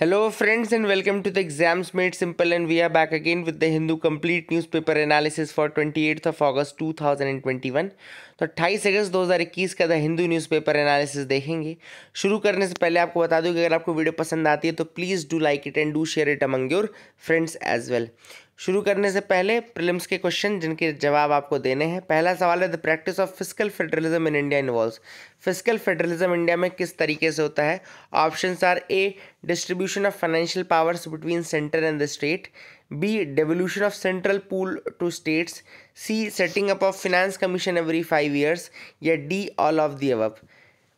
Hello friends and welcome to the exams made simple and we are back again with the Hindu complete newspaper analysis for twenty eighth of August one तो अट्ठाईस अगस्त दो हज़ार इक्कीस का the Hindu newspaper analysis देखेंगे शुरू करने से पहले आपको बता दूं कि अगर आपको वीडियो पसंद आती है तो please do like it and do share it among your friends as well शुरू करने से पहले प्रिलिम्स के क्वेश्चन जिनके जवाब आपको देने हैं पहला सवाल है the practice of physical federalism in India involve physical federalism India में किस तरीके से होता है option are A distribution of financial powers between centre and the state B devolution of central pool to states C setting up of finance commission every five years या D all of the above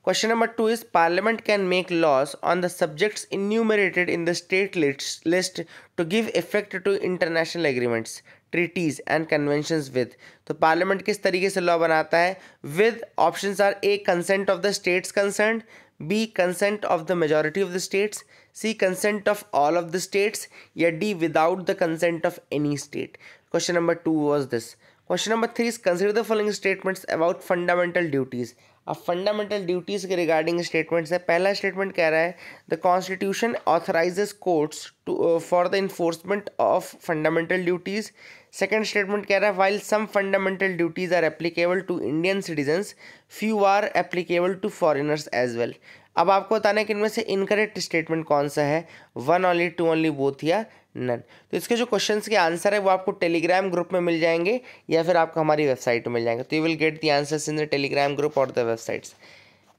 Question number two is Parliament can make laws on the subjects enumerated in the state list to give effect to international agreements, treaties, and conventions with. So Parliament kis tarike se law banata hai? With options are A. Consent of the states concerned, B. Consent of the majority of the states, C. Consent of all of the states, or D. Without the consent of any state. Question number two was this. Question number three is consider the following statements about fundamental duties. अब fundamental duties के regarding statements है पहला statement कह रहा है the constitution authorises courts to for the enforcement of fundamental duties second statement कह रहा है while some fundamental duties are applicable to Indian citizens few are applicable to foreigners as well अब आपको बताना है कि इनमें से इनकरेक्ट स्टेटमेंट कौन सा है one only two only both या नन तो इसके जो क्वेश्चंस के आंसर है वो आपको टेलीग्राम ग्रुप में मिल जाएंगे या फिर आपको हमारी वेबसाइट में मिल जाएंगे तो you will get the answers in the Telegram group और the websites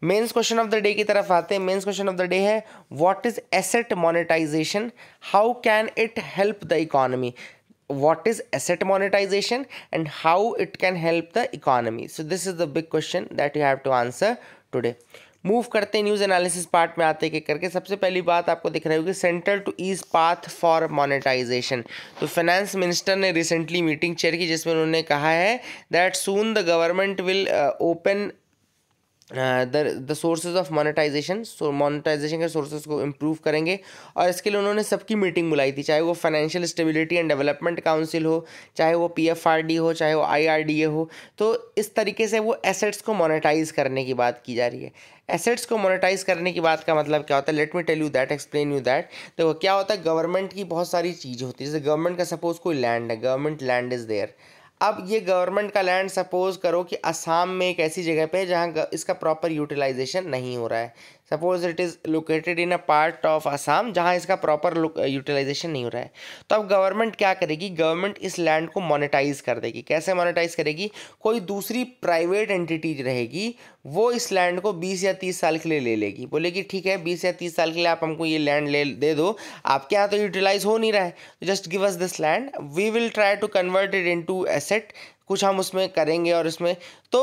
mains question of the day की तरफ आते हैं mains question of the day है what is asset monetisation how can it help the economy what is asset monetization and how it can help the economy so this is the big question that you have to answer today move करते हैं news analysis part में आते के करके सबसे पहली बात आपको दिख रही होगी central to ease path for monetisation तो फाइनेंस मिनिस्टर ने रिसेंटली मीटिंग चेयर की जिसमें उन्होंने कहा है that soon the government will open the the sources of monetisation so monetisation के सोर्सेज को इम्प्रूव करेंगे और इसके लिए उन्होंने सबकी मीटिंग बुलाई थी चाहे वो financial stability and development council हो चाहे वो पी एफ आर डी हो चाहे वो आई आर डी ए हो तो इस तरीके से वो एसेट्स को मोनेटाइज करने की बात की जा रही है एसेट्स को मोनेटाइज करने की बात का मतलब क्या होता है let me tell you that explain you that देखो क्या होता है गवर्नमेंट की बहुत सारी चीज़ होती है जैसे गवर्नमेंट का सपोज कोई लैंड है गवर्नमेंट लैंड इज़ देयर अब ये गवर्नमेंट का लैंड सपोज़ करो कि असम में एक ऐसी जगह पे है जहाँ इसका प्रॉपर यूटिलाइजेशन नहीं हो रहा है suppose it is located in a part of Assam जहाँ इसका प्रॉपर यूटिलाइजेशन uh, नहीं हो रहा है तो अब गवर्नमेंट क्या करेगी गवर्नमेंट इस लैंड को मोनेटाइज कर देगी कैसे मोनेटाइज करेगी कोई दूसरी प्राइवेट एंटिटी रहेगी वो इस लैंड को बीस या तीस साल के लिए ले लेगी बोलेगी ठीक है बीस या तीस साल के लिए आप हमको ये लैंड ले दे दो आपके यहाँ तो यूटिलाइज हो नहीं रहा है just give us this land we will try to convert it into asset कुछ हम उसमें करेंगे और उसमें तो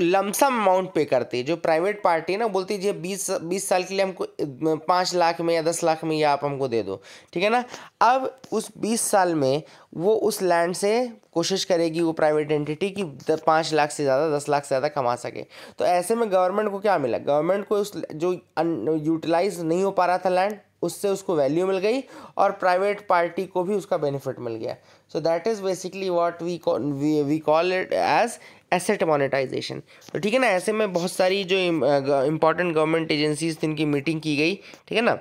लमसम अमाउंट पे करती है जो प्राइवेट पार्टी है ना बोलती है जी बीस बीस साल के लिए हमको पाँच लाख में या दस लाख में ये आप हमको दे दो ठीक है ना अब उस बीस साल में वो उस लैंड से कोशिश करेगी वो प्राइवेट एंटिटी कि पाँच लाख से ज़्यादा दस लाख से ज़्यादा कमा सके तो ऐसे में गवर्नमेंट को क्या मिला गवर्नमेंट को उस जो यूटिलाइज नहीं हो पा रहा था लैंड उससे उसको वैल्यू मिल गई और प्राइवेट पार्टी को भी उसका बेनिफिट मिल गया so that is basically what we we call it as asset monetisation तो ठीक है ना ऐसे में बहुत सारी जो इम्पोर्टेंट गवर्नमेंट एजेंसीज इनकी मीटिंग की गई ठीक है ना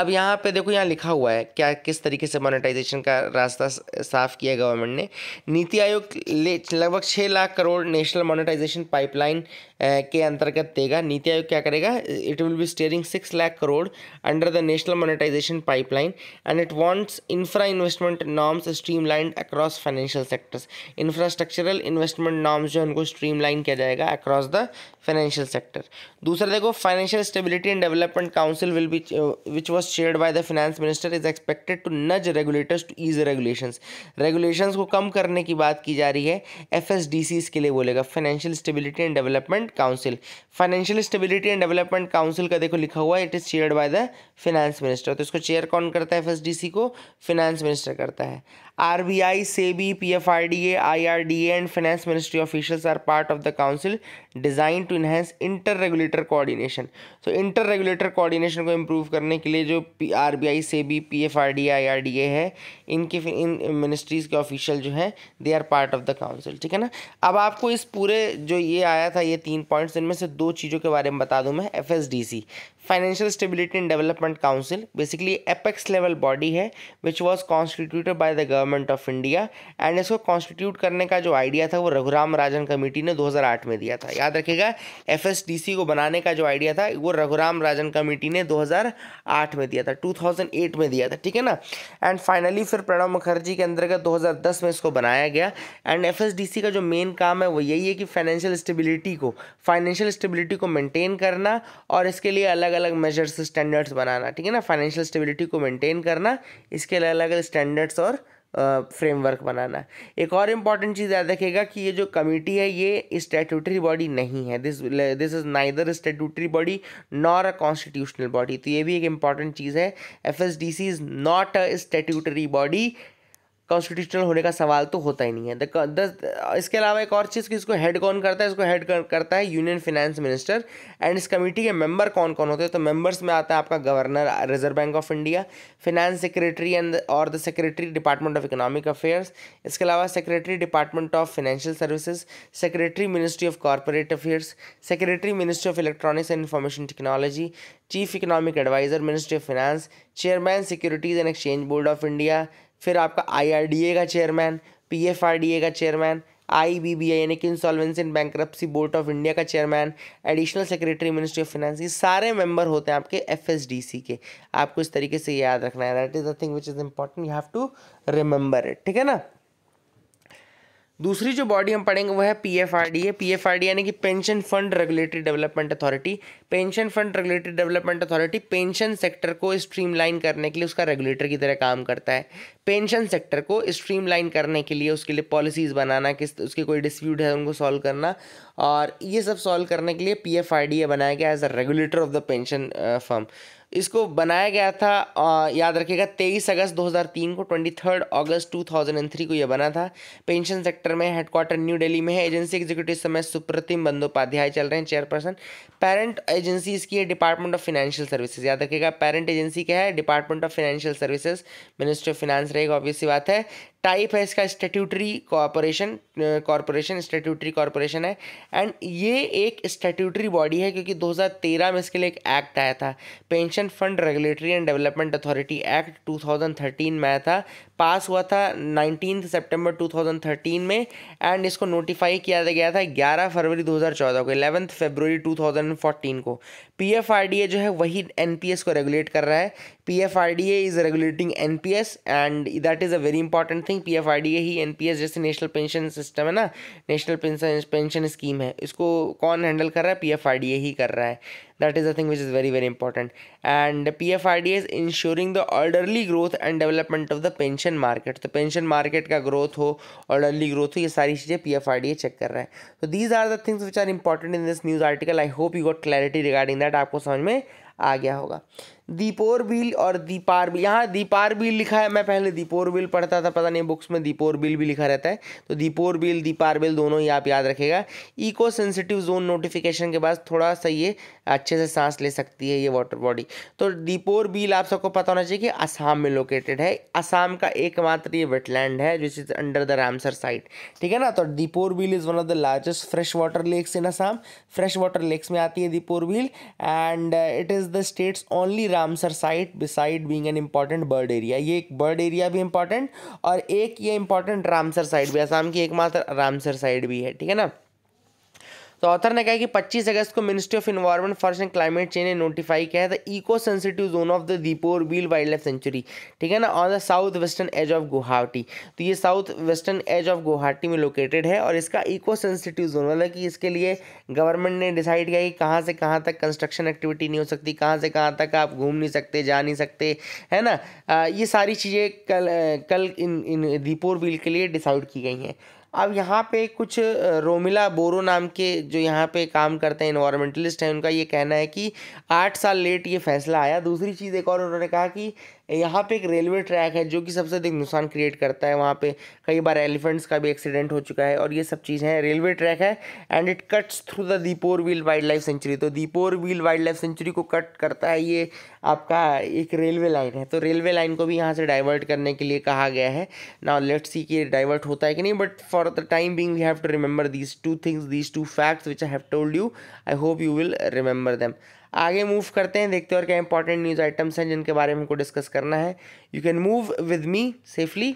अब यहाँ पे देखो यहाँ लिखा हुआ है क्या किस तरीके से मोनेटाइजेशन का रास्ता साफ किया गवर्नमेंट ने नीति आयोग ले लगभग छः lakh crore national monetisation pipeline के अंतर्गत देगा नीति आयोग क्या करेगा it will be steering six lakh crore under the national monetisation pipeline and it wants infra investment norms streamline across financial sectors infrastructural investment norms जो उनको स्ट्रीमलाइन किया जाएगा अक्रॉस द फाइनेंशियल सेक्टर दूसरा देखो financial stability and development council will be which was shared by the finance minister is expected to nudge regulators to ease regulation regulation को कम करने की बात की जा रही है एफ के लिए बोलेगा financial stability and development development council financial stability and development council का देखो लिखा हुआ है it is chair by the finance minister तो इसको चेयर कौन करता है एफ को फाइनेंस मिनिस्टर करता है R R B B I से P F D RBI SEBI PFRDA IRDA and finance ministry officials are part of the council designed to enhance inter regulator coordination so inter regulator coordination को improve करने के लिए जो P P R R B I से F D I R D A है इनके इन ministries के ऑफिशियल जो हैं they are part of the council ठीक है ना अब आपको इस पूरे जो ये आया था ये तीन पॉइंट्स इनमें से दो चीज़ों के बारे में बता दूँ मैं F S D C financial stability and development council basically apex level body है which was constituted by the government of India and इसको कॉन्स्टिट्यूट करने का जो आइडिया था वो रघुराम राजन कमेटी ने 2008 में दिया था याद रखिएगा एफ को बनाने का जो आइडिया था वो रघुराम राजन कमेटी ने 2008 में दिया था 2008 में दिया था ठीक है ना एंड फाइनली फिर प्रणब मुखर्जी के अंतर्गत 2010 में इसको बनाया गया एंड एफ का जो मेन काम है वो यही है कि फाइनेंशियल स्टेबिलिटी को फाइनेंशियल स्टेबिलिटी को मेनटेन करना और इसके लिए अलग अलग अलग मेजर्स स्टैंडर्ड्स बनाना ठीक है ना फाइनेंशियल स्टेबिलिटी को मेंटेन करना इसके लिए अलग अलग स्टैंडर्ड्स और फ्रेमवर्क बनाना एक और इम्पॉर्टेंट चीज़ याद रखेगा कि ये जो कमेटी है ये स्टेट्यूटरी बॉडी नहीं है this this is neither statutory body nor a constitutional body तो ये भी एक इम्पॉर्टेंट चीज़ है F S D C is not a statutory body constitutional होने का सवाल तो होता ही नहीं है द इसके अलावा एक और चीज़ कि इसको हेड कौन करता है इसको हेड करता है यूनियन फिनेंस मिनिस्टर एंड इस कमेटी के मेंबर कौन कौन होते हैं तो मेंबर्स में आता है आपका governor reserve bank of India finance secretary and और the secretary department of economic affairs इसके अलावा secretary department of financial services secretary ministry of corporate affairs secretary ministry of electronics and information technology chief economic adviser ministry of finance chairman securities and exchange board of India फिर आपका I का chairman P का chairman I यानी कि insolvency and bankruptcy board of India का chairman additional secretary ministry of finance ये सारे member होते हैं आपके सी के आपको इस तरीके से याद रखना है that is the thing which is important you have to remember it ठीक है ना दूसरी जो बॉडी हम पढ़ेंगे वो है पी एफ आर डी है पी एफ आर डी यानी कि pension fund regulatory development authority pension fund regulatory development authority pension sector को स्ट्रीमलाइन करने के लिए उसका रेगुलेटर की तरह काम करता है पेंशन सेक्टर को स्ट्रीमलाइन करने के लिए उसके लिए पॉलिसीज़ बनाना किस उसके कोई डिस्प्यूट है उनको सॉल्व करना और ये सब सॉल्व करने के लिए P F R D A बनाया गया as a regulator of the pension firm इसको बनाया गया था आ, याद रखिएगा तेईस अगस्त 2003 को ट्वेंटी थर्ड अगस्त 2003 को यह बना था पेंशन सेक्टर में हेडक्वार्टर न्यू दिल्ली में है एजेंसी एग्जीक्यूटिव समय सुप्रतिम बंदोपाध्याय चल रहे हैं चेयरपर्सन पेरेंट एजेंसी इसकी है डिपार्टमेंट ऑफ फाइनेंशियल सर्विसेज याद रखिएगा पेरेंट एजेंसी क्या है department of financial services ministry of finance रहेगा ऑब्वियसली बात है टाइप है इसका statutory corporation corporation statutory corporation है एंड ये एक स्टेट्यूटरी बॉडी है क्योंकि 2013 में इसके लिए एक एक्ट आया था pension fund regulatory and development authority act 2013 में आया था पास हुआ था नाइनटीन सितंबर 2013 में एंड इसको नोटिफाई किया गया था 11 फरवरी 2014 को 11 फरवरी 2014 को P F R D A जो है वही एन पी एस को रेगुलेट कर रहा है P F R D A is regulating N P S and that is a very important thing P F R D A ही N P S जैसे national pension system है ना national pension pension scheme है इसको कौन handle कर रहा है P F R D A ही कर रहा है that is the thing which is very very important and pfrd is ensuring the orderly growth and development of the pension market the pension market ka growth ho orderly growth हो ये सारी चीज़ें pfrda check कर रहा है तो these are the things which are important in this news article I hope you got clarity regarding that aapko samajh mein aa gaya hoga Deepor Beel और Deepor bill यहाँ दीपार बिल लिखा है मैं पहले दीपोर बिल पढ़ता था पता नहीं बुक्स में दीपोर बिल भी लिखा रहता है तो दीपोर बिल दीपार बिल दोनों ही आप याद रखेगा इको सेंसिटिव जोन नोटिफिकेशन के बाद थोड़ा सा ये अच्छे से सांस ले सकती है ये वाटर बॉडी तो दीपोर बिल आप सबको पता होना चाहिए कि आसाम में लोकेटेड है आसाम का एकमात्र ये वेटलैंड है जिस is under the Ramsar site ठीक है ना तो Deepor Beel is one of the largest fresh water lakes in Assam fresh water lakes में आती है Deepor Beel and it is the state's only Ramsar site beside being an important bird area ये एक bird area भी इम्पॉर्टेंट और एक ये इम्पॉर्टेंट रामसर साइट भी आसाम की एकमात्र रामसर साइट भी है ठीक है ना तो ऑथर ने कहा कि 25 अगस्त को ministry of environment forest and climate change ने नोटिफाई किया है the eco sensitive zone of the Deepor Beel wildlife sanctuary ठीक है ना on the south western edge of Guwahati तो ये south western edge of Guwahati में लोकेटेड है और इसका इको सेंसिटिव जोन मतलब कि इसके लिए गवर्नमेंट ने डिसाइड किया कि कहाँ से कहाँ तक कंस्ट्रक्शन एक्टिविटी नहीं हो सकती कहाँ से कहाँ तक आप घूम नहीं सकते जा नहीं सकते है ना आ, ये सारी चीज़ें कल कल इन इन दीपोर बील के लिए डिसाइड की गई हैं अब यहाँ पे कुछ रोमिला बोरो नाम के जो यहाँ पे काम करते हैं इन्वायरमेंटलिस्ट हैं उनका ये कहना है कि आठ साल लेट ये फैसला आया दूसरी चीज़ एक और उन्होंने कहा कि यहाँ पे एक रेलवे ट्रैक है जो कि सबसे अधिक नुकसान क्रिएट करता है वहाँ पे कई बार एलिफेंट्स का भी एक्सीडेंट हो चुका है और ये सब चीज़ें हैं रेलवे ट्रैक है and it cuts through the Deepor Beel wildlife sanctuary तो Deepor Beel wildlife sanctuary को कट करता है ये आपका एक रेलवे लाइन है तो रेलवे लाइन को भी यहाँ से डाइवर्ट करने के लिए कहा गया है ना लेट सी कि डाइवर्ट होता है कि नहीं but for the time being we have to remember these two things these two facts which I have told you I hope you will remember them आगे मूव करते हैं देखते हैं और क्या इंपॉर्टेंट न्यूज़ आइटम्स हैं जिनके बारे में हमको डिस्कस करना है you can move with me safely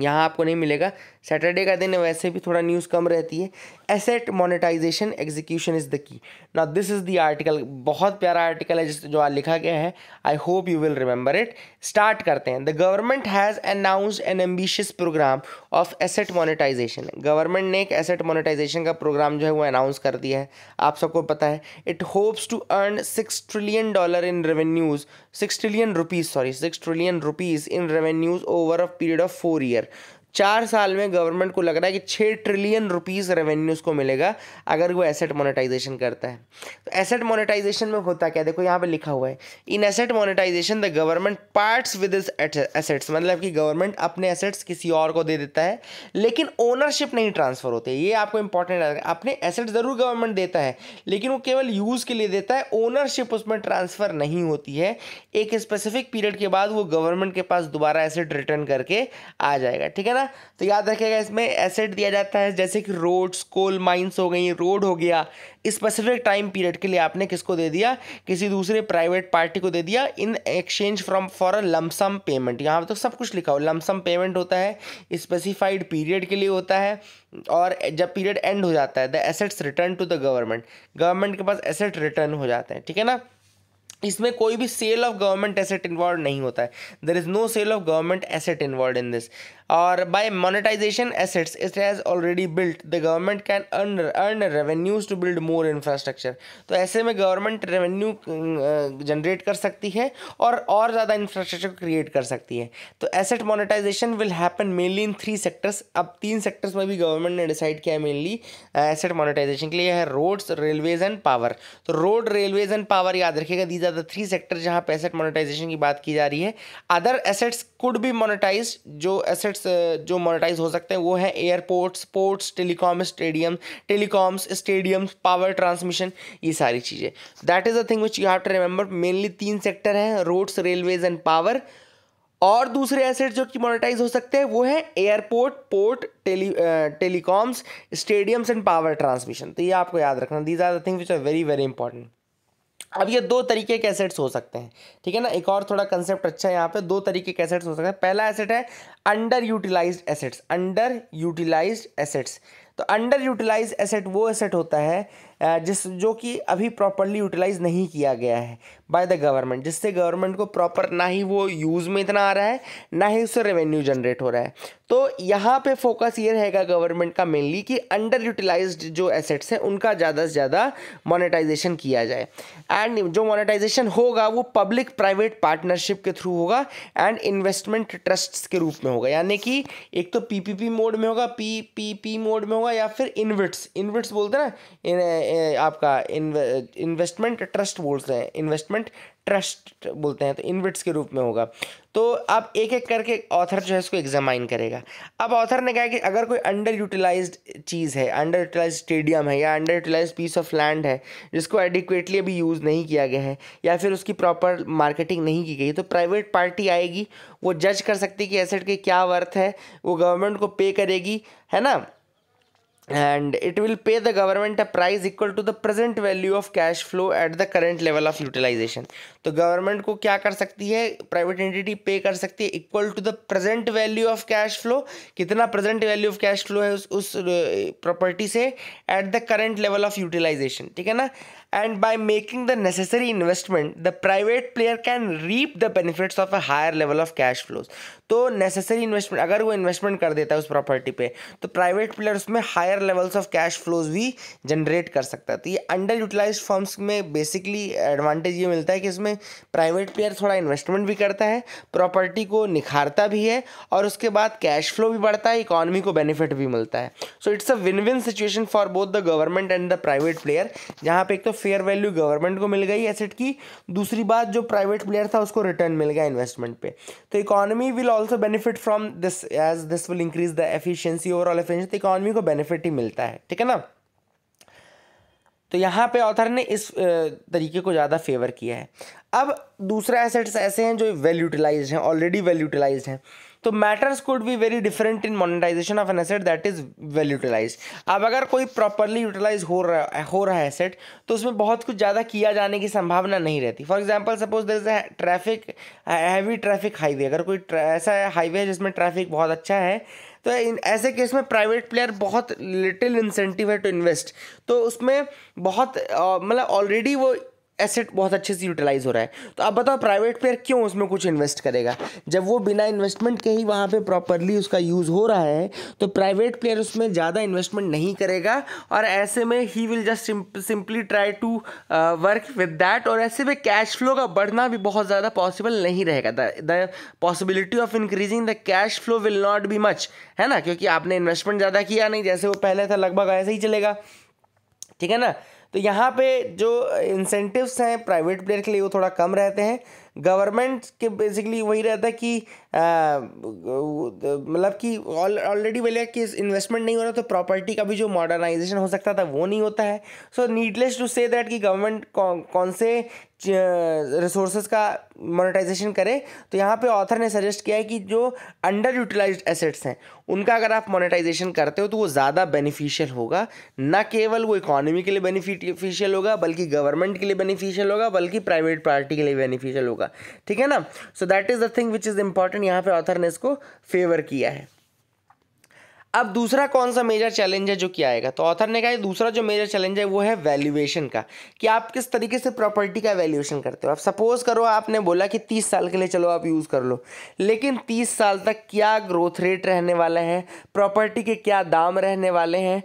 यहाँ आपको नहीं मिलेगा सैटरडे का दिन वैसे भी थोड़ा न्यूज़ कम रहती है asset monetisation execution is the key ना दिस इज़ द आर्टिकल बहुत प्यारा आर्टिकल है जिस जो आज लिखा गया है I hope you will remember it start करते हैं the government has announce an ambitious programme of asset monetisation government ने एक एसेट मोनेटाइजेशन का प्रोग्राम जो है वो अनाउंस कर दिया है आप सबको पता है it hopes to earn six trillion dollar in revenues six trillion rupees sorry six trillion rupees in revenues over a period of four year चार साल में गवर्नमेंट को लग रहा है कि छः ट्रिलियन रुपीज़ रेवेन्यूज़ को मिलेगा अगर वो एसेट मोनेटाइजेशन करता है तो एसेट मोनेटाइजेशन में होता क्या देखो यहाँ पे लिखा हुआ है in asset monetisation the government parts with its assets मतलब कि गवर्नमेंट अपने एसेट्स किसी और को दे देता है लेकिन ओनरशिप नहीं ट्रांसफ़र होते ये आपको इंपॉर्टेंट है अपने एसेट ज़रूर गवर्नमेंट देता है लेकिन वो केवल यूज़ के लिए देता है ओनरशिप उसमें ट्रांसफ़र नहीं होती है एक स्पेसिफिक पीरियड के बाद वो गवर्नमेंट के पास दोबारा एसेट रिटर्न करके आ जाएगा ठीक है ना तो याद रखिएगा इसमें एसेट दिया जाता है जैसे कि रोड्स कोल माइंस हो गई रोड हो गया स्पेसिफिक टाइम पीरियड के लिए आपने किसको दे दिया किसी दूसरे प्राइवेट पार्टी को दे दिया in exchange from for a lump sum payment यहाँ पर तो सब कुछ लिखा हो लमसम पेमेंट होता है स्पेसिफाइड पीरियड के लिए होता है और जब पीरियड एंड हो जाता है the assets return to the government government के पास एसेट रिटर्न हो जाते हैं ठीक है ना इसमें कोई भी sale of government asset involve नहीं होता है there is no sale of government asset involve in this और by monetisation assets it has already built the government can earn earn revenues to build more infrastructure तो ऐसे में government revenue generate कर सकती है और और ज़्यादा इंफ्रास्ट्रक्चर क्रिएट कर सकती है तो asset monetisation will happen mainly in three sectors अब तीन सेक्टर्स में भी गवर्नमेंट ने डिसाइड किया है मेनली एसेट मोनेटाइजेशन के लिए है रोड्स रेलवेज एंड पावर तो रोड रेलवेज एंड पावर याद रखिएगा these are the three sector जहाँ पे एसेट मोनेटाइजेशन की बात की जा रही है other assets could be monetise जो एसेट्स जो मोनेटाइज हो सकते हैं वो है airports ports telecom stadium telecoms stadiums power transmission ये सारी चीज़ें that is a thing which you have to remember mainly तीन सेक्टर हैं रोड्स रेलवेज एंड पावर और दूसरे एसेट जो कि मोनेटाइज हो सकते हैं वो है airport port tele telecoms stadiums and power transmission तो ये आपको याद रखना these are the thing which are very very important अब ये दो तरीके के एसेट्स हो सकते हैं ठीक है ना एक और थोड़ा कंसेप्ट अच्छा है यहाँ पे दो तरीके के एसेट्स हो सकते हैं पहला एसेट है under utilise assets under utilise assets तो अंडर यूटिलाइज एसेट वो एसेट होता है जिस जो कि अभी प्रॉपरली यूटिलाइज नहीं किया गया है बाय द गवर्नमेंट जिससे गवर्नमेंट को प्रॉपर ना ही वो यूज़ में इतना आ रहा है ना ही उससे रेवेन्यू जनरेट हो रहा है तो यहाँ पे फोकस ये रहेगा गवर्नमेंट का मेनली कि अंडर यूटिलाइज जो एसेट्स हैं उनका ज़्यादा से ज़्यादा मोनेटाइजेशन किया जाए एंड जो मोनेटाइजेशन होगा वो पब्लिक प्राइवेट पार्टनरशिप के थ्रू होगा एंड इन्वेस्टमेंट ट्रस्ट के रूप में होगा यानी कि एक तो पी मोड में होगा पी मोड में होगा या फिर इन्विट्स इन्विट्स बोलते हैं ना आपका इन्वेस्टमेंट ट्रस्ट बोलते हैं इन्वेस्टमेंट ट्रस्ट बोलते हैं तो इनविट्स के रूप में होगा तो अब एक एक करके ऑथर जो है उसको एग्जामाइन करेगा अब ऑथर ने कहा कि अगर कोई अंडर यूटिलाइज चीज़ है अंडर यूटिलाइज स्टेडियम है या under utilise piece of land है जिसको एडिक्वेटली अभी यूज़ नहीं किया गया है या फिर उसकी प्रॉपर मार्केटिंग नहीं की गई तो प्राइवेट पार्टी आएगी वो जज कर सकती है कि एसेट की क्या वर्थ है वो गवर्नमेंट को पे करेगी है ना and it will pay the government a price equal to the present value of cash flow at the current level of utilization तो government को क्या कर सकती है private entity pay कर सकती है equal to the present value of cash flow कितना present value of cash flow है उस उस property से at the current level of utilization ठीक है ना and by making the necessary investment the private player can reap the benefits of a higher level of cash flows तो necessary investment अगर वो इन्वेस्टमेंट कर देता है उस प्रॉपर्टी पर तो प्राइवेट प्लेयर उसमें higher levels of cash flows भी जनरेट कर सकता है तो ये अंडर यूटिलाइज फॉर्म्स में बेसिकली एडवांटेज ये मिलता है कि इसमें प्राइवेट प्लेयर थोड़ा इन्वेस्टमेंट भी करता है प्रॉपर्टी को निखारता भी है और उसके बाद कैश फ्लो भी बढ़ता है इकोनॉमी को बेनिफिट भी मिलता है so it's a win win situation for both the government and the private player जहाँ पर एक तो फेयर वैल्यू गवर्नमेंट को मिल गई एसेट की दूसरी बात जो प्राइवेट प्लेयर था उसको रिटर्न मिल गया इन्वेस्टमेंट पे तो economy will also benefit from this as this will increase the efficiency overall efficiency तो इकोनॉमी को बेनिफिट ही मिलता है ठीक है ना तो यहाँ पे ऑथर ने इस तरीके को ज़्यादा फेवर किया है अब दूसरे एसेट्स ऐसे हैं जो वेल यूटिलाइज हैं ऑलरेडी वेल यूटिलाइज हैं तो matters could be very different in monetisation of an asset that is well utilise अब अगर कोई प्रॉपरली यूटिलाइज हो रहा हो रहा है एसेट तो उसमें बहुत कुछ ज़्यादा किया जाने की संभावना नहीं रहती for example suppose there is traffic heavy traffic highway अगर कोई ऐसा हाईवे है जिसमें ट्रैफिक बहुत अच्छा है तो इन ऐसे केस में प्राइवेट प्लेयर बहुत लिटिल इंसेंटिव है टू इन्वेस्ट तो उसमें बहुत मतलब ऑलरेडी वो एसेट बहुत अच्छे से यूटिलाइज हो रहा है तो आप बताओ प्राइवेट प्लेयर क्यों उसमें कुछ इन्वेस्ट करेगा जब वो बिना इन्वेस्टमेंट के ही वहाँ पे प्रॉपरली उसका यूज़ हो रहा है तो प्राइवेट प्लेयर उसमें ज़्यादा इन्वेस्टमेंट नहीं करेगा और ऐसे में he will just simply try to work with that और ऐसे में कैश फ्लो का बढ़ना भी बहुत ज़्यादा पॉसिबल नहीं रहेगा the possibility of increasing the cash flow will not be much है ना क्योंकि आपने इन्वेस्टमेंट ज़्यादा किया नहीं जैसे वो पहले था लगभग ऐसे ही चलेगा ठीक है ना तो यहाँ पे जो इंसेंटिव्स हैं प्राइवेट प्लेयर के लिए वो थोड़ा कम रहते हैं गवर्नमेंट के बेसिकली वही रहता है कि मतलब कि ऑलरेडी बोले कि इन्वेस्टमेंट नहीं हो रहा तो प्रॉपर्टी का भी जो मॉडर्नाइजेशन हो सकता था वो नहीं होता है so needless to say that कि गवर्नमेंट कौन से रिसोर्सेज का मोनेटाइजेशन करे तो यहाँ पे ऑथर ने सजेस्ट किया है कि जो अंडर यूटिलाइज एसेट्स हैं उनका अगर आप मोनेटाइजेशन करते हो तो वो ज़्यादा बेनिफिशियल होगा ना केवल वो इकोनॉमी के लिए बेनिफिशियल होगा बल्कि गवर्नमेंट के लिए बेनिफिशियल होगा बल्कि प्राइवेट पार्टी के लिए बेनिफिशियल होगा ठीक है ना so that is the thing which is important यहाँ पे ऑथर ने इसको फेवर किया है अब दूसरा कौन सा मेजर चैलेंज है जो कि आएगा तो ऑथर ने कहा दूसरा जो मेजर चैलेंज है वो है वैल्यूएशन का कि आप किस तरीके से प्रॉपर्टी का वैल्यूएशन करते हो आप सपोज करो आपने बोला कि 30 साल के लिए चलो आप यूज़ कर लो लेकिन 30 साल तक क्या ग्रोथ रेट रहने वाला है प्रॉपर्टी के क्या दाम रहने वाले हैं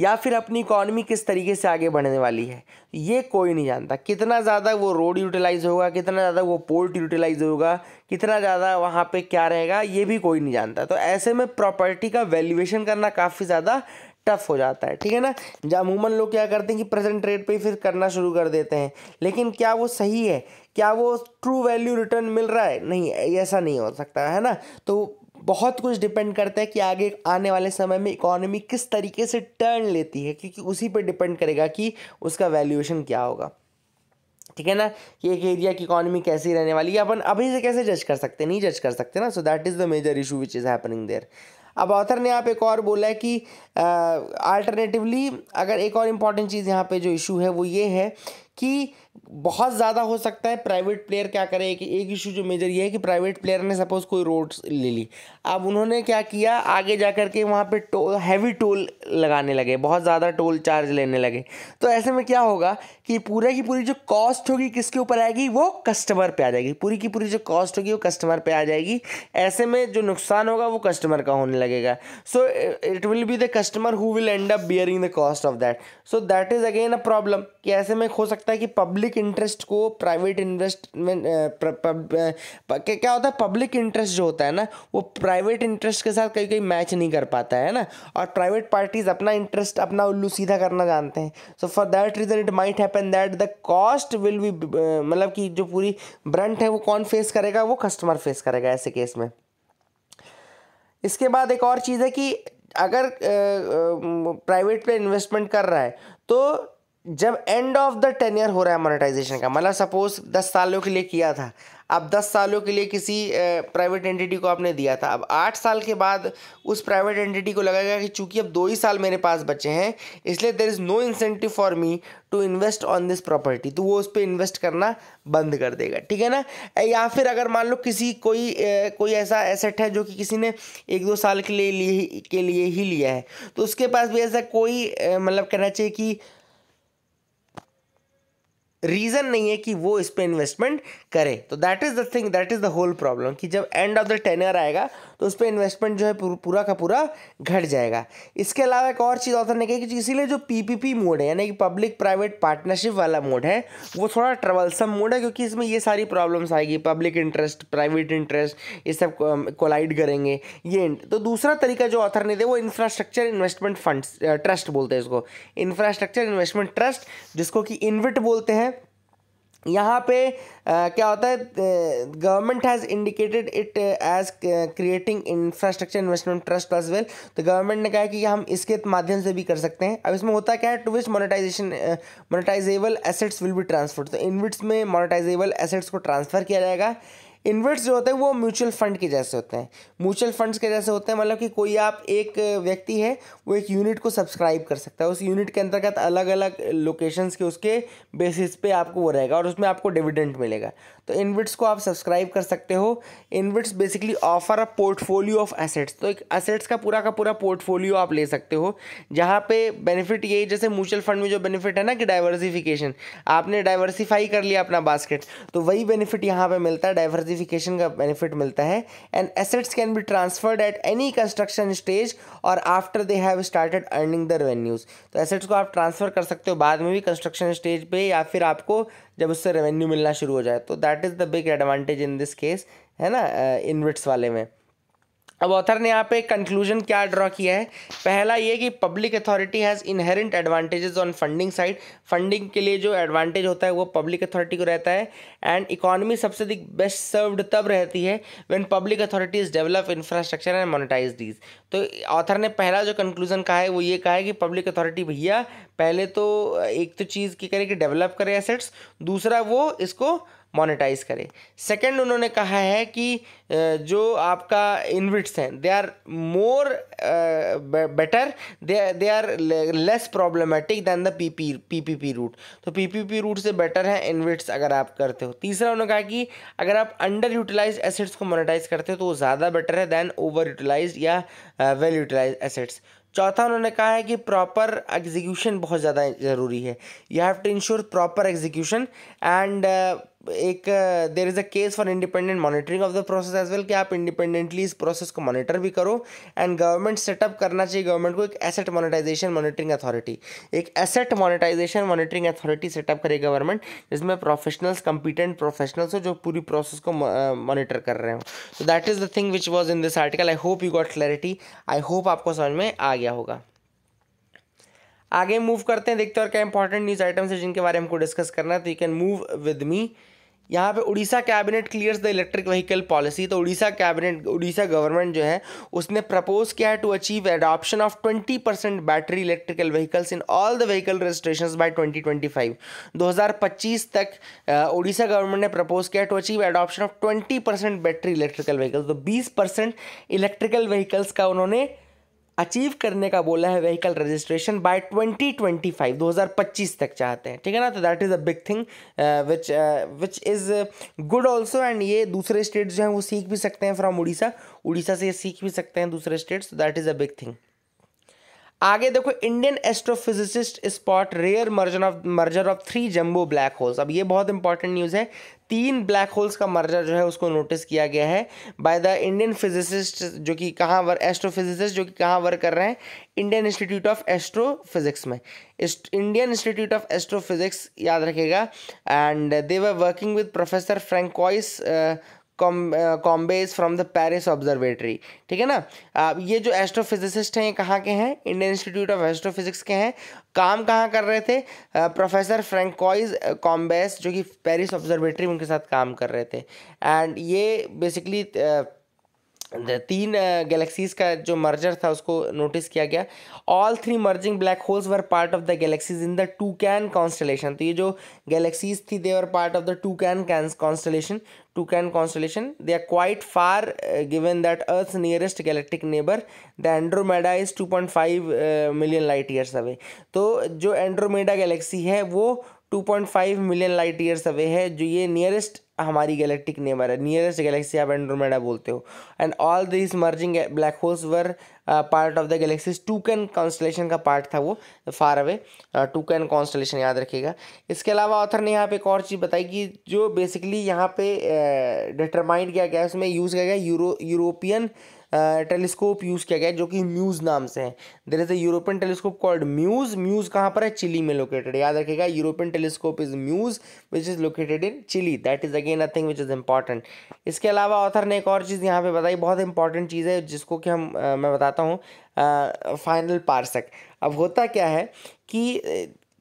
या फिर अपनी इकॉनमी किस तरीके से आगे बढ़ने वाली है ये कोई नहीं जानता कितना ज़्यादा वो रोड यूटिलाइज होगा कितना ज़्यादा वो पोर्ट यूटिलाइज होगा कितना ज़्यादा वहाँ पे क्या रहेगा ये भी कोई नहीं जानता तो ऐसे में प्रॉपर्टी का वैल्यूएशन करना काफ़ी ज़्यादा टफ हो जाता है ठीक है ना अमूमन लोग क्या करते हैं कि प्रेजेंट रेट पर फिर करना शुरू कर देते हैं लेकिन क्या वो सही है क्या वो ट्रू वैल्यू रिटर्न मिल रहा है नहीं ऐसा नहीं हो सकता है ना तो बहुत कुछ डिपेंड करता है कि आगे आने वाले समय में इकोनॉमी किस तरीके से टर्न लेती है क्योंकि उसी पर डिपेंड करेगा कि उसका वैल्यूएशन क्या होगा ठीक है ना कि एक एरिया की इकोनॉमी कैसी रहने वाली है अपन अभी से कैसे जज कर सकते नहीं जज कर सकते ना so that is the major issue which is happening there अब ऑथर ने यहाँ पे एक और बोला है कि अल्टरनेटिवली अगर एक और इम्पॉर्टेंट चीज़ यहाँ पे जो इशू है वो ये है कि बहुत ज़्यादा हो सकता है प्राइवेट प्लेयर क्या करे कि एक इशू जो मेजर ये है कि प्राइवेट प्लेयर ने सपोज कोई रोड ले ली अब उन्होंने क्या किया आगे जा कर के वहाँ पर टोल हैवी टोल लगाने लगे बहुत ज़्यादा टोल चार्ज लेने लगे तो ऐसे में क्या होगा कि पूरे की पूरी जो कॉस्ट होगी किसके ऊपर आएगी वो कस्टमर पर आ जाएगी पूरी की पूरी जो कॉस्ट होगी वो कस्टमर पर आ जाएगी ऐसे में जो नुकसान होगा वो कस्टमर का होने लगेगा so it will be the customer who will end up bearing the cost of that so that is again a problem कि ऐसे में हो सकता है कि पब्लिक पब्लिक इंटरेस्ट को प्राइवेट इन्वेस्टमेंट क्या होता है पब्लिक इंटरेस्ट जो होता है ना वो प्राइवेट इंटरेस्ट के साथ कहीं कहीं मैच नहीं कर पाता है ना और प्राइवेट पार्टीज अपना इंटरेस्ट अपना उल्लू सीधा करना जानते हैं so for that reason it might happen that the cost will be मतलब कि जो पूरी ब्रंट है वो कौन फेस करेगा वो कस्टमर फेस करेगा ऐसे केस में इसके बाद एक और चीज़ है कि अगर प्राइवेट पे इन्वेस्टमेंट कर रहा है तो जब end of the ten year हो रहा है मोनेटाइजेशन का मतलब सपोज दस सालों के लिए किया था अब दस सालों के लिए किसी प्राइवेट एंटिटी को आपने दिया था अब आठ साल के बाद उस प्राइवेट एंटिटी को गया कि चूंकि अब दो ही साल मेरे पास बचे हैं इसलिए there is no incentive for me to invest on this property तो वो उस पर इन्वेस्ट करना बंद कर देगा ठीक है ना या फिर अगर मान लो किसी कोई ए, कोई ऐसा एसेट है जो कि किसी ने एक दो साल के लिए लिए के लिए ही लिया है तो उसके पास भी ऐसा कोई मतलब कहना चाहिए कि रीज़न नहीं है कि वो इस पर इन्वेस्टमेंट करे तो that is the thing that is the whole problem कि जब एंड ऑफ द टेनर आएगा तो उस पर इन्वेस्टमेंट जो है पूरा का पूरा घट जाएगा इसके अलावा एक और चीज़ ऑथर ने कही कि इसीलिए जो पीपीपी मोड है यानी कि पब्लिक प्राइवेट पार्टनरशिप वाला मोड है वो थोड़ा ट्रबलसम मोड है क्योंकि इसमें ये सारी प्रॉब्लम्स आएगी पब्लिक इंटरेस्ट प्राइवेट इंटरेस्ट ये सब कोलाइड करेंगे ये तो दूसरा तरीका जो ऑथर ने दे वो इंफ्रास्ट्रक्चर इन्वेस्टमेंट फंड ट्रस्ट बोलते हैं इसको इंफ्रास्ट्रक्चर इन्वेस्टमेंट ट्रस्ट जिसको कि इन्विट बोलते हैं यहाँ पे आ, क्या होता है government has indicated it as creating infrastructure investment trust as well तो गवर्नमेंट ने कहा है कि हम इसके माध्यम से भी कर सकते हैं अब इसमें होता क्या है to which monetisation monetisable assets will be transferred तो इन विट्स में मोनेटाइजेबल एसेट्स को ट्रांसफ़र किया जाएगा इन्वेस्ट जो होते हैं वो म्यूचुअल फंड के जैसे होते हैं म्यूचुअल फंड्स के जैसे होते हैं मतलब कि कोई आप एक व्यक्ति है वो एक यूनिट को सब्सक्राइब कर सकता है उस यूनिट के अंतर्गत अलग अलग लोकेशंस के उसके बेसिस पे आपको वो रहेगा और उसमें आपको डिविडेंट मिलेगा तो इन्विट्स को आप सब्सक्राइब कर सकते हो InvITs basically offer a portfolio of assets तो एक एसेट्स का पूरा का पूरा पोर्टफोलियो आप ले सकते हो जहाँ पे बेनिफिट यही जैसे म्यूचुअल फंड में जो बेनिफिट है ना कि डाइवर्सिफिकेशन आपने डाइवर्सिफाई कर लिया अपना बास्केट तो वही बेनिफिट यहाँ पर मिलता है डाइवर्सिफिकेशन डिवर्सिफिकेशन का बेनिफिट मिलता है and assets can be transferred at any construction stage और after they have started earning the revenues तो एसेट्स को आप ट्रांसफ़र कर सकते हो बाद में भी कंस्ट्रक्शन स्टेज पे या फिर आपको जब उससे रेवेन्यू मिलना शुरू हो जाए तो that is the big advantage in this case है ना इनविट्स uh, वाले में अब ऑथर ने यहाँ पे कंक्लूजन क्या ड्रॉ किया है पहला ये कि public authority has inherent advantages on funding side funding के लिए जो एडवांटेज होता है वो पब्लिक अथॉरिटी को रहता है एंड इकोनॉमी सबसे अधिक बेस्ट सर्व्ड तब रहती है when public authorities develop infrastructure and monetise these तो ऑथर ने पहला जो कंक्लूजन कहा है वो ये कहा है कि पब्लिक अथॉरिटी भैया पहले तो एक तो चीज़ की करे कि डेवलप करे एसेट्स दूसरा वो इसको मोनेटाइज करें सेकंड उन्होंने कहा है कि जो आपका इनविट्स हैं they are more better they they are less problematic than the P P P P P route तो पी पी पी रूट से बेटर है इनविट्स अगर आप करते हो तीसरा उन्होंने कहा कि अगर आप अंडर यूटिलाइज एसेट्स को मोनेटाइज करते हो तो वो ज़्यादा बेटर है दैन ओवर यूटिलाइज या वेल यूटिलाइज एसेट्स चौथा उन्होंने कहा है कि प्रॉपर एग्जीक्यूशन बहुत ज़्यादा ज़रूरी है you have to ensure proper execution and एक there is a case for independent monitoring of the process as well कि आप इंडिपेंडेंटली इस प्रोसेस को मॉनिटर भी करो एंड गवर्नमेंट सेटअप करना चाहिए गवर्नमेंट को एक एसेट मोनेटाइजेशन मॉनिटरिंग अथॉरिटी एक asset monetisation monitoring authority setup करे गवर्नमेंट जिसमें प्रोफेशनल्स कंपिटेंट प्रोफेशनल्स हो जो पूरी प्रोसेस को मॉनिटर uh, कर रहे हो तो that is the thing which was in this article I hope you got clarity I hope आपको समझ में आ गया होगा आगे मूव करते हैं देखते हैं और क्या इंपॉर्टेंट न्यूज़ आइटम्स है जिनके बारे में हमको डिस्कस करना है तो you can move with me यहाँ पे Orissa cabinet clears the electric vehicle policy तो उड़ीसा कैबिनेट उड़ीसा गवर्नमेंट जो है उसने प्रपोज किया है to achieve adoption of 20 percent battery electrical vehicles in all the vehicle registration by 2025 2025 तक उड़ीसा गवर्नमेंट ने प्रपोज किया to achieve adoption of twenty percent battery electrical vehicles तो बीस परसेंट इलेक्ट्रिकल व्हीकल्स का उन्होंने अचीव करने का बोला है व्हीकल रजिस्ट्रेशन बाय 2025 2025 तक चाहते हैं ठीक है ना तो that is a big thing which which is good also and ये दूसरे स्टेट्स जो हैं वो सीख भी सकते हैं फ्रॉम उड़ीसा उड़ीसा से ये सीख भी सकते हैं दूसरे states that is a big thing आगे देखो Indian astrophysicist spot rare merger of merger of three jumbo black holes अब ये बहुत इंपॉर्टेंट न्यूज़ है तीन ब्लैक होल्स का मर्जर जो है उसको नोटिस किया गया है बाय द इंडियन फिजिसिस्ट जो कि कहाँ वर्क एस्ट्रोफिजिसिस्ट जो कि कहाँ वर्क कर रहे हैं इंडियन इंस्टीट्यूट ऑफ एस्ट्रोफिजिक्स में इंडियन इंस्टीट्यूट ऑफ एस्ट्रोफिजिक्स याद रखेगा and they were working with professor Francoise uh, Combes from the Paris Observatory ठीक है ना आप ये जो एस्ट्रोफिजिसिस्ट हैं ये कहाँ के हैं इंडियन इंस्टीट्यूट ऑफ एस्ट्रोफिजिक्स के हैं काम कहाँ कर रहे थे प्रोफेसर फ्रेंकॉइज कॉम्बेस जो कि पेरिस ऑब्जर्वेटरी उनके साथ काम कर रहे थे एंड ये बेसिकली uh, तीन गैलेक्सीज uh, का जो मर्जर था उसको नोटिस किया गया all three merging black holes were part of the galaxies in the Tucana constellation तो ये जो गैलेक्सीज थी they are part of the Tucana can constellation Tucana constellation they are quite far given that Earth nearest galactic neighbour the Andromeda is two point five million light years away तो जो Andromeda galaxy है वो two point five million light years away है जो ये nearest हमारी galactic neighbour है nearest galaxy आप एंड्रोमेडा बोलते हो and all this merging black holes were part of the galaxies Tucana constellation का पार्ट था वो फार अवे टूकन कॉन्स्टलेशन याद रखिएगा इसके अलावा ऑथर ने यहाँ पे एक और चीज़ बताई कि जो बेसिकली यहाँ पे डिटरमाइंड uh, किया गया उसमें यूज़ किया गया euro European uh, telescope use किया गया जो कि म्यूज़ नाम से है there is a European telescope called MUSE MUSE कहाँ पर है चिली में लोकेटेड याद रखेगा European telescope is MUSE which is located in Chile that is again a thing which is important इसके अलावा ऑथर ने एक और चीज़ यहाँ पर बताई बहुत इंपॉर्टेंट चीज़ है जिसको कि हम मैं बताता हूँ फाइनल पार्सक अब होता क्या है कि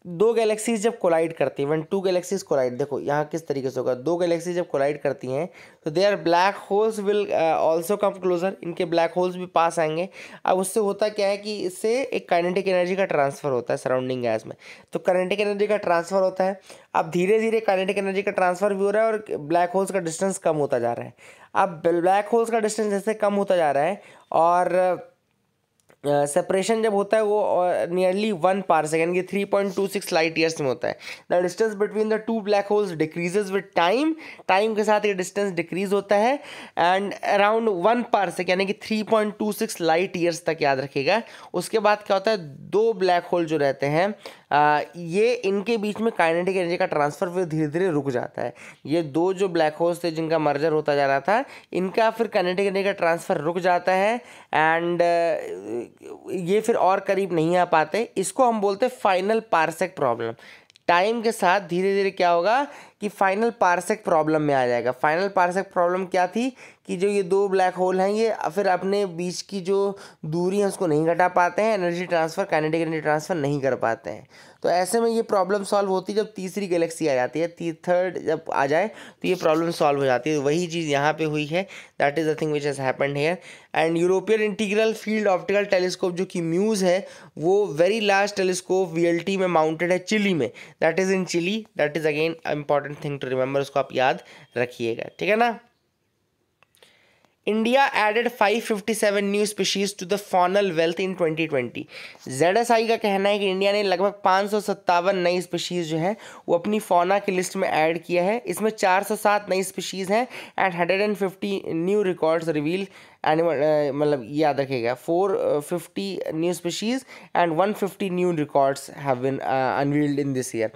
दो गैलेक्सीज जब कोलाइड करती है वन टू गैलेक्सीज कोलाइड देखो यहाँ किस तरीके से होगा दो गैलेक्सी जब कोलाइड करती हैं तो they are black holes will also come closer इनके ब्लैक होल्स भी पास आएंगे अब उससे होता क्या है कि इससे एक काइनेटिक एनर्जी का ट्रांसफ़र होता है सराउंडिंग गैस में तो काइनेटिक एनर्जी का ट्रांसफ़र होता है अब धीरे धीरे काइनेटिक एनर्जी का ट्रांसफ़र भी हो रहा है और ब्लैक होल्स का डिस्टेंस कम होता जा रहा है अब ब्लैक होल्स का डिस्टेंस जैसे कम होता जा रहा है और सेपरेशन जब होता है वो नियरली वन पार सेकेंड की three point two six light years में होता है the distance between the two black holes decreases with time time के साथ ये डिस्टेंस डिक्रीज होता है and around one parsec यानी कि three point two six light years तक याद रखेगा उसके बाद क्या होता है दो ब्लैक होल जो रहते हैं ये इनके बीच में काइनेटिक एनर्जी का ट्रांसफ़र फिर धीरे धीरे रुक जाता है ये दो जो ब्लैक होल्स थे जिनका मर्जर होता जा रहा था इनका फिर काइनेटिक एनर्जी का ट्रांसफ़र रुक जाता है एंड ये फिर और करीब नहीं आ पाते इसको हम बोलते हैं फाइनल पार्सेक प्रॉब्लम टाइम के साथ धीरे धीरे क्या होगा कि फाइनल पार्सेक प्रॉब्लम में आ जाएगा फाइनल पार्सेक प्रॉब्लम क्या थी कि जो ये दो ब्लैक होल हैं ये फिर अपने बीच की जो दूरी है उसको नहीं घटा पाते हैं energy transfer kinetic energy transfer नहीं कर पाते हैं तो ऐसे में ये प्रॉब्लम सॉल्व होती है जब तीसरी गैलेक्सी आ जाती है थर्ड जब आ जाए तो ये प्रॉब्लम सॉल्व हो जाती है वही चीज़ यहाँ पे हुई है that is the thing which has happened here and European integral field optical telescope जो कि म्यूज़ है वो वेरी लार्ज टेलीस्कोप वी में माउंटेड है चिली में that is in Chile that is again important important thing to remember उसको आप याद रखिएगा ठीक है ना India added 557 new species to the faunal wealth in 2020 ZSI का कहना है कि इंडिया ने लगभग पाँच नई स्पीशीज़ जो है वो अपनी फोना की लिस्ट में ऐड किया है इसमें 407 नई स्पीशीज़ हैं and 150 new records reveal animal मतलब याद रखेगा 450 new species and 150 new records have been unveiled in this year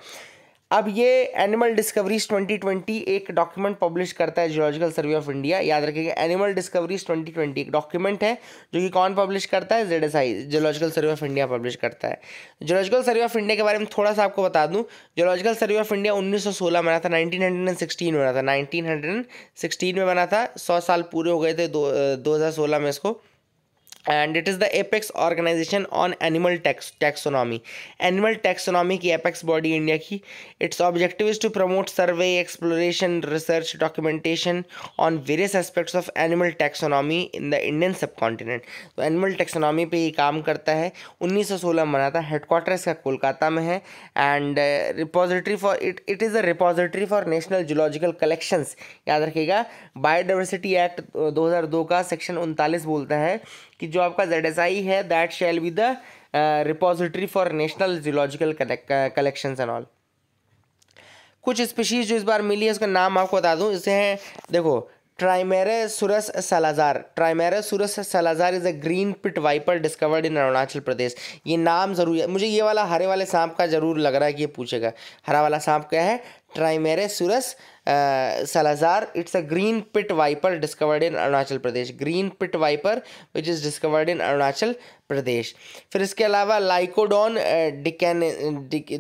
अब ये एनिमल डिस्कवरीज 2020 एक डॉक्यूमेंट पब्लिश करता है जियोलॉजिकल सर्वे ऑफ इंडिया याद रखेंगे एनिमल डिस्कवरीज 2020 एक डॉक्यूमेंट है जो कि कौन पब्लिश करता है Z S I geological survey of India publish करता है जियोलॉजिकल सर्वे ऑफ इंडिया के बारे में थोड़ा सा आपको बता दूँ जियोलॉजिकल सर्वे ऑफ इंडिया उन्नीस सौ में बना था नाइनटीन हंड्रेड एंड सिक्सटीन में बना था नाइनटीन हंड्रेड एंड सिक्सटीन में बना था सौ साल पूरे हो गए थे दो, दो में इसको and it is the apex organisation on animal tax taxonomy animal taxonomy की एपेक्स बॉडी इंडिया की its objective is to promote survey exploration research documentation on various aspects of animal taxonomy in the Indian sub continent तो animal taxonomy पर ये काम करता है उन्नीस सौ सोलह में बना था हेडक्वार्टर इसका कोलकाता में है and repository for it it is the repository for national zoological collections याद रखिएगा बायोडावर्सिटी एक्ट uh, दो हज़ार दो का सेक्शन उनतालीस बोलता है कि जो आपका जेड एस आई है that shall be the repository for national geological collection and all कुछ स्पीशीज जो इस बार मिली है उसका नाम आपको बता दूं इसे हैं देखो surus Salazar surus Salazar is a green pit viper discovered in Arunachal Pradesh ये नाम ज़रूर मुझे ये वाला हरे वाले सांप का ज़रूर लग रहा है कि ये पूछेगा हरा वाला सांप क्या है Trimeresurus Salazar it's a green pit viper discovered in Arunachal Pradesh green pit viper which is discovered in Arunachal Pradesh फिर इसके अलावा लाइकोडॉन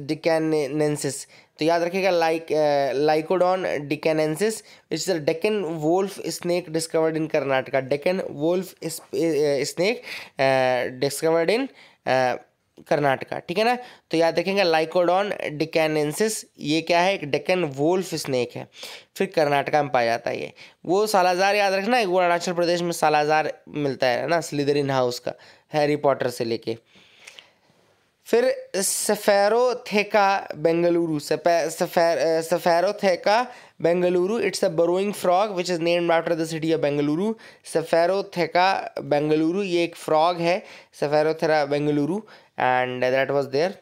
डिकेनेंसिस uh, तो याद रखिएगा like Lycodon which is a Deccan wolf snake discovered in Karnataka Deccan wolf snake discovered in Karnataka ठीक है ना तो याद रखेंगे लाइकोडॉन डिकेनेंसिस ये क्या है एक डेकन वोल्फ स्नेक है फिर कर्नाटका में पाया जाता है ये वो सालाजार याद रखना वो अरुणाचल प्रदेश में सालाजार मिलता है ना स्लीदरिन हाउस का हैरी पॉटर से लेके फिर Sphaerotheca Bengaluru Sphaerotheca Bengaluru it's a burrowing frog which is named after the city of Bengaluru Sphaerotheca Bengaluru ये एक फ्रॉग है Sphaerotheca Bengaluru and that was there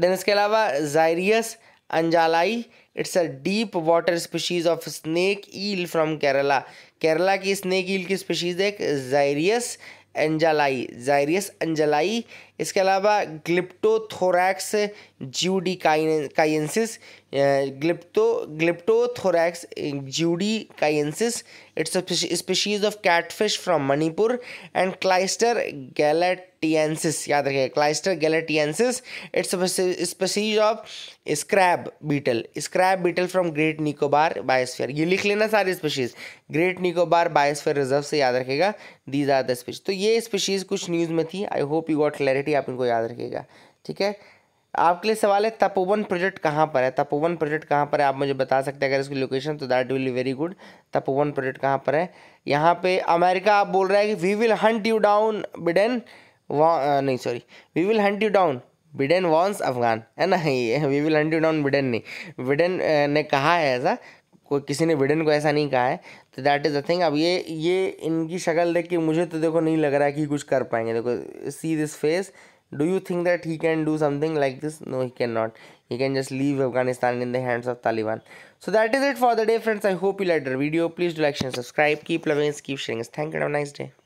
then इसके अलावा Xyrias anjaalai it's a deep water species of snake eel from Kerala Kerala की snake ईल की species एक जायरियस एंजालाई जायरियस anjaalai इसके अलावा Glyptothorax giudikyensis glypto Glyptothorax giudikyensis it's species of catfish from Manipur and Clyster galateansis याद रखिए Clyster galateansis it's species of scarab beetle scarab beetle from Great Nicobar biosphere ये लिख लेना सारी स्पीशीज़ ग्रेट निकोबार बायोस्फीयर रिजर्व से याद रखेगा दीज आर द स्पीशीज तो ये स्पीशीज़ कुछ न्यूज़ में थी I hope you got clarity formality आप इनको याद रखिएगा ठीक है आपके लिए सवाल है तपोवन प्रोजेक्ट कहाँ पर है तपोवन प्रोजेक्ट कहाँ पर है आप मुझे बता सकते हैं अगर इसकी लोकेशन तो that will very good Tapovan project कहाँ पर है यहाँ पे अमेरिका आप बोल रहा है कि we will hunt you down Biden नहीं sorry we will hunt you down Biden warns Afghan है ना ये we will hunt you down Biden नहीं बिडेन ने कहा है ऐसा कोई किसी ने विडन को ऐसा नहीं कहा है तो दैट इज़ द थिंग अब ये ये इनकी शक्ल देख के मुझे तो देखो नहीं लग रहा है कि कुछ कर पाएंगे देखो see this face do you think that he can do something like this no he can not he can just leave Afghanistan in the hands of Taliban so that is it for the day friends I hope you like the video please do like and subscribe keep loving keep sharing thank you nice day